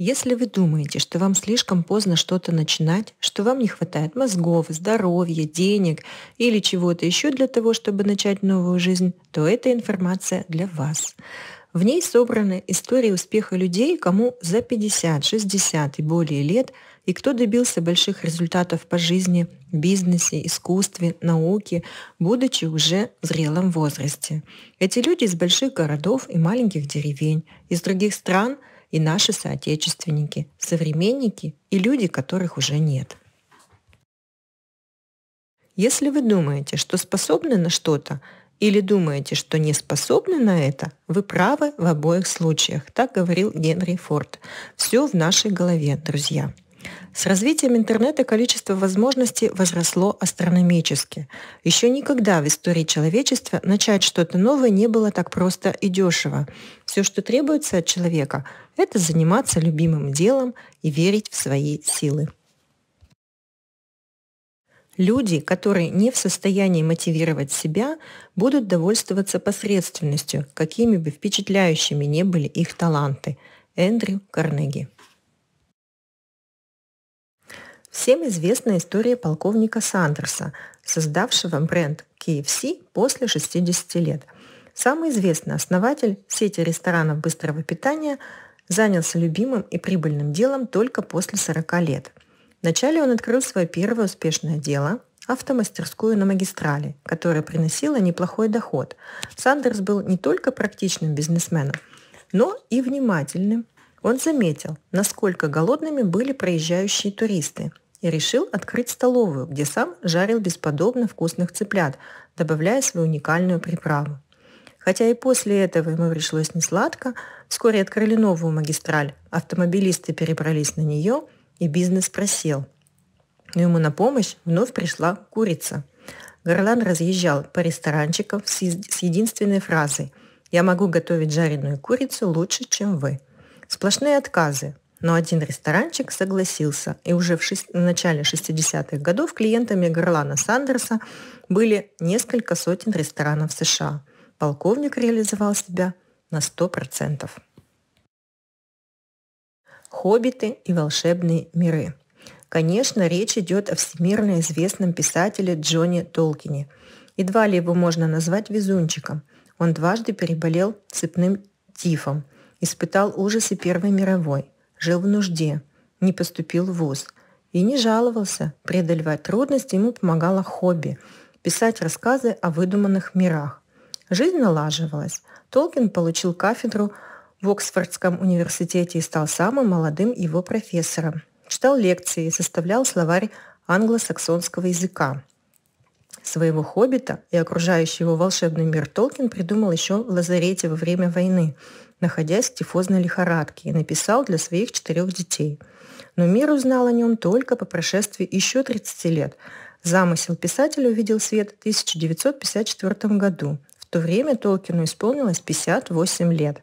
Если вы думаете, что вам слишком поздно что-то начинать, что вам не хватает мозгов, здоровья, денег или чего-то еще для того, чтобы начать новую жизнь, то эта информация для вас. В ней собраны истории успеха людей, кому за 50, 60 и более лет, и кто добился больших результатов по жизни, бизнесе, искусстве, науке, будучи уже в зрелом возрасте. Эти люди из больших городов и маленьких деревень, из других стран – и наши соотечественники, современники и люди, которых уже нет. Если вы думаете, что способны на что-то, или думаете, что не способны на это, вы правы в обоих случаях, так говорил Генри Форд. Все в нашей голове, друзья. С развитием интернета количество возможностей возросло астрономически. Еще никогда в истории человечества начать что-то новое не было так просто и дешево. Все, что требуется от человека, это заниматься любимым делом и верить в свои силы. Люди, которые не в состоянии мотивировать себя, будут довольствоваться посредственностью, какими бы впечатляющими не были их таланты. Эндрю Карнеги. Всем известна история полковника Сандерса, создавшего бренд KFC после 60 лет. Самый известный основатель сети ресторанов быстрого питания – занялся любимым и прибыльным делом только после 40 лет. Вначале он открыл свое первое успешное дело – автомастерскую на магистрали, которая приносила неплохой доход. Сандерс был не только практичным бизнесменом, но и внимательным. Он заметил, насколько голодными были проезжающие туристы, и решил открыть столовую, где сам жарил бесподобно вкусных цыплят, добавляя свою уникальную приправу. Хотя и после этого ему пришлось несладко, вскоре открыли новую магистраль, автомобилисты перебрались на нее, и бизнес просел. Но ему на помощь вновь пришла курица. Горлан разъезжал по ресторанчикам с единственной фразой «Я могу готовить жареную курицу лучше, чем вы». Сплошные отказы, но один ресторанчик согласился, и уже в, шест... в начале 60-х годов клиентами Горлана Сандерса были несколько сотен ресторанов США полковник реализовал себя на 100%. Хоббиты и волшебные миры. Конечно, речь идет о всемирно известном писателе Джонни Толкине. Едва ли его можно назвать везунчиком. Он дважды переболел цепным тифом, испытал ужасы Первой мировой, жил в нужде, не поступил в ВУЗ и не жаловался. Преодолевать трудности ему помогало хобби – писать рассказы о выдуманных мирах. Жизнь налаживалась. Толкин получил кафедру в Оксфордском университете и стал самым молодым его профессором. Читал лекции и составлял словарь англосаксонского языка. Своего хоббита и окружающий его волшебный мир Толкин придумал еще в лазарете во время войны, находясь в тифозной лихорадке, и написал для своих четырех детей. Но мир узнал о нем только по прошествии еще 30 лет. Замысел писателя увидел свет в 1954 году, в то время Толкину исполнилось 58 лет.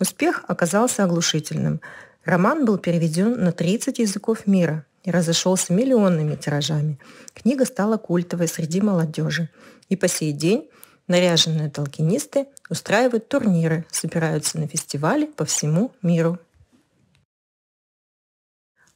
Успех оказался оглушительным. Роман был переведен на 30 языков мира и разошелся миллионными тиражами. Книга стала культовой среди молодежи. И по сей день наряженные толкинисты устраивают турниры, собираются на фестивали по всему миру.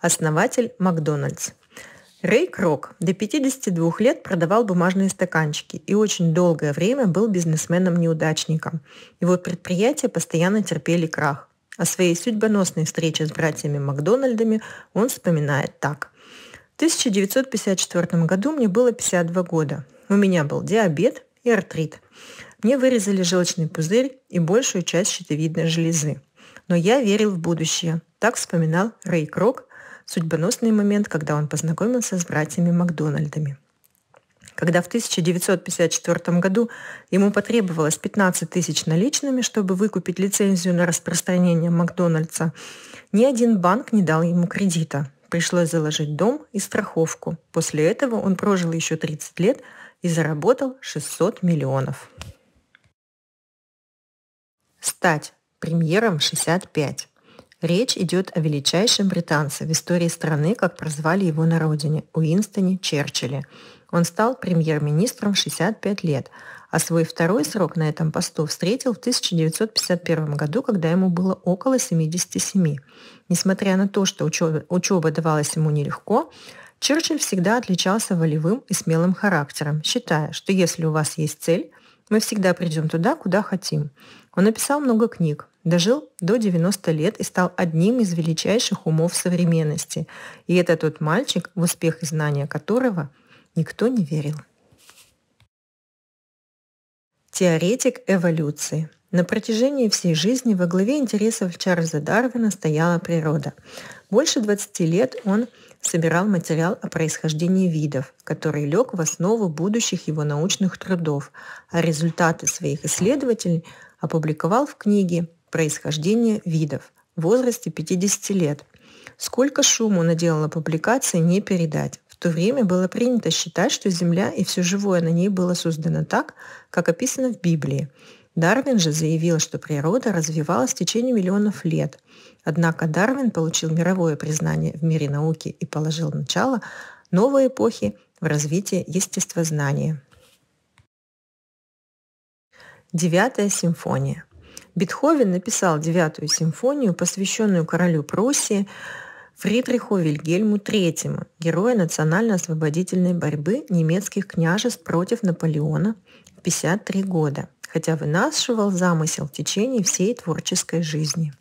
Основатель Макдональдс – Рэй Крок до 52 лет продавал бумажные стаканчики и очень долгое время был бизнесменом-неудачником. Его предприятия постоянно терпели крах. О своей судьбоносной встрече с братьями Макдональдами он вспоминает так. В 1954 году мне было 52 года. У меня был диабет и артрит. Мне вырезали желчный пузырь и большую часть щитовидной железы. Но я верил в будущее. Так вспоминал Рэй Крок судьбоносный момент, когда он познакомился с братьями Макдональдами. Когда в 1954 году ему потребовалось 15 тысяч наличными, чтобы выкупить лицензию на распространение Макдональдса, ни один банк не дал ему кредита. Пришлось заложить дом и страховку. После этого он прожил еще 30 лет и заработал 600 миллионов. Стать премьером 65. Речь идет о величайшем британце в истории страны, как прозвали его на родине, Уинстоне Черчилле. Он стал премьер-министром 65 лет, а свой второй срок на этом посту встретил в 1951 году, когда ему было около 77. Несмотря на то, что учеба, учеба давалась ему нелегко, Черчилль всегда отличался волевым и смелым характером, считая, что если у вас есть цель, мы всегда придем туда, куда хотим. Он написал много книг, Дожил до 90 лет и стал одним из величайших умов современности. И это тот мальчик, в успех и знания которого никто не верил. Теоретик эволюции. На протяжении всей жизни во главе интересов Чарльза Дарвина стояла природа. Больше 20 лет он собирал материал о происхождении видов, который лег в основу будущих его научных трудов, а результаты своих исследований опубликовал в книге происхождение видов возрасте 50 лет. Сколько шуму наделала публикация, не передать. В то время было принято считать, что Земля и все живое на ней было создано так, как описано в Библии. Дарвин же заявил, что природа развивалась в течение миллионов лет. Однако Дарвин получил мировое признание в мире науки и положил начало новой эпохи в развитии естествознания. Девятая симфония. Бетховен написал девятую симфонию, посвященную королю Пруссии Фридриху Вильгельму III, герою национально-освободительной борьбы немецких княжеств против Наполеона в 53 года, хотя вынашивал замысел в течение всей творческой жизни.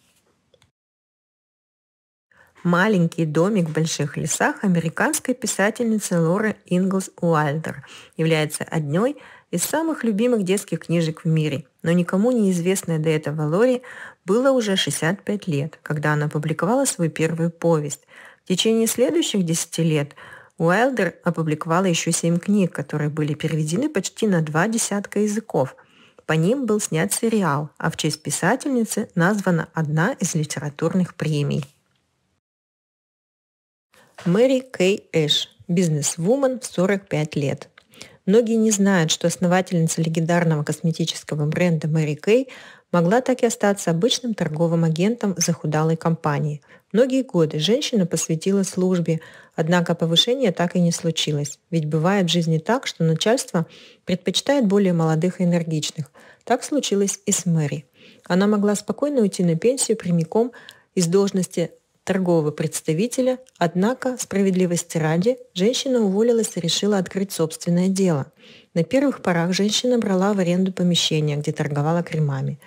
«Маленький домик в больших лесах» американской писательницы Лоры Инглс Уайльдер является одной из самых любимых детских книжек в мире, но никому неизвестная до этого Лори было уже 65 лет, когда она опубликовала свою первую повесть. В течение следующих 10 лет Уайлдер опубликовала еще 7 книг, которые были переведены почти на два десятка языков. По ним был снят сериал, а в честь писательницы названа одна из литературных премий. Мэри Кей Эш, бизнесвумен в 45 лет, Многие не знают, что основательница легендарного косметического бренда Мэри Кей могла так и остаться обычным торговым агентом захудалой компании. Многие годы женщина посвятила службе, однако повышение так и не случилось. Ведь бывает в жизни так, что начальство предпочитает более молодых и энергичных. Так случилось и с Мэри. Она могла спокойно уйти на пенсию прямиком из должности торгового представителя, однако, справедливости ради, женщина уволилась и решила открыть собственное дело. На первых порах женщина брала в аренду помещение, где торговала кремами.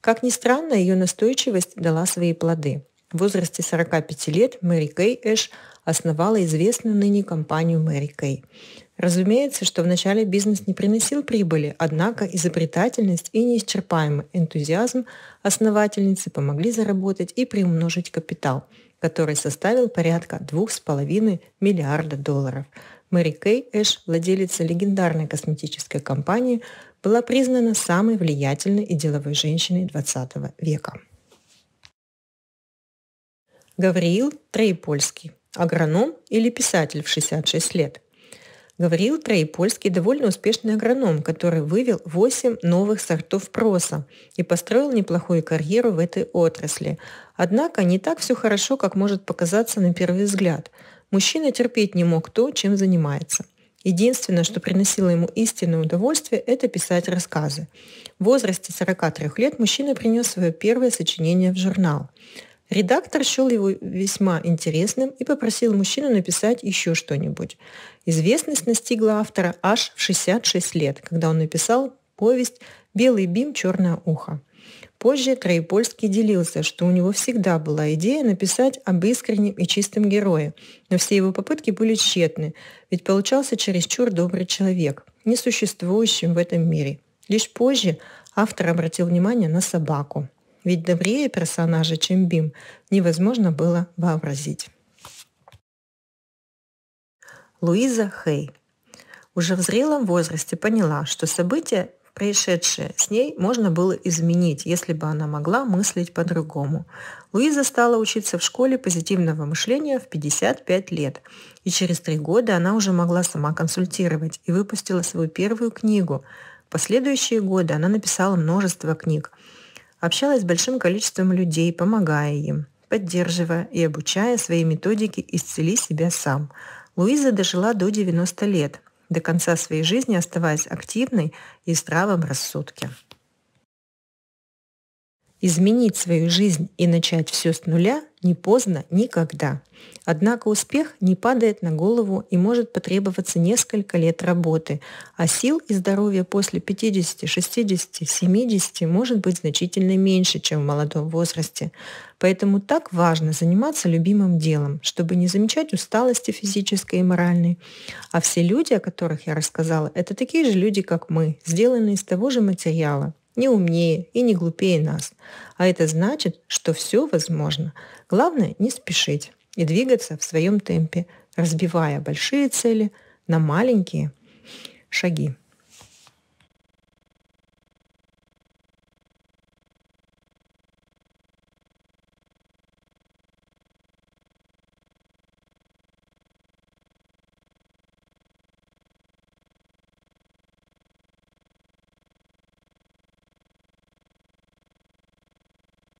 Как ни странно, ее настойчивость дала свои плоды. В возрасте 45 лет Мэри Кей Эш основала известную ныне компанию Мэри Кей. Разумеется, что вначале бизнес не приносил прибыли, однако изобретательность и неисчерпаемый энтузиазм основательницы помогли заработать и приумножить капитал, который составил порядка 2,5 миллиарда долларов. Мэри Кей Эш, владелица легендарной косметической компании, была признана самой влиятельной и деловой женщиной XX века. Гавриил Троепольский, агроном или писатель в 66 лет – Говорил троепольский довольно успешный агроном, который вывел 8 новых сортов проса и построил неплохую карьеру в этой отрасли. Однако не так все хорошо, как может показаться на первый взгляд. Мужчина терпеть не мог то, чем занимается. Единственное, что приносило ему истинное удовольствие, это писать рассказы. В возрасте 43 лет мужчина принес свое первое сочинение в журнал. Редактор шел его весьма интересным и попросил мужчину написать еще что-нибудь. Известность настигла автора аж в 66 лет, когда он написал повесть «Белый бим, черное ухо». Позже Краепольский делился, что у него всегда была идея написать об искреннем и чистом герое, но все его попытки были тщетны, ведь получался чересчур добрый человек, несуществующим в этом мире. Лишь позже автор обратил внимание на собаку ведь добрее персонажа, чем Бим, невозможно было вообразить. Луиза Хей уже в зрелом возрасте поняла, что события, происшедшие с ней, можно было изменить, если бы она могла мыслить по-другому. Луиза стала учиться в школе позитивного мышления в 55 лет, и через три года она уже могла сама консультировать и выпустила свою первую книгу. В последующие годы она написала множество книг – Общалась с большим количеством людей, помогая им, поддерживая и обучая своей методике «Исцели себя сам». Луиза дожила до 90 лет, до конца своей жизни оставаясь активной и здравом рассудке. Изменить свою жизнь и начать все с нуля не поздно никогда. Однако успех не падает на голову и может потребоваться несколько лет работы, а сил и здоровья после 50, 60, 70 может быть значительно меньше, чем в молодом возрасте. Поэтому так важно заниматься любимым делом, чтобы не замечать усталости физической и моральной. А все люди, о которых я рассказала, это такие же люди, как мы, сделанные из того же материала не умнее и не глупее нас. А это значит, что все возможно. Главное не спешить и двигаться в своем темпе, разбивая большие цели на маленькие шаги.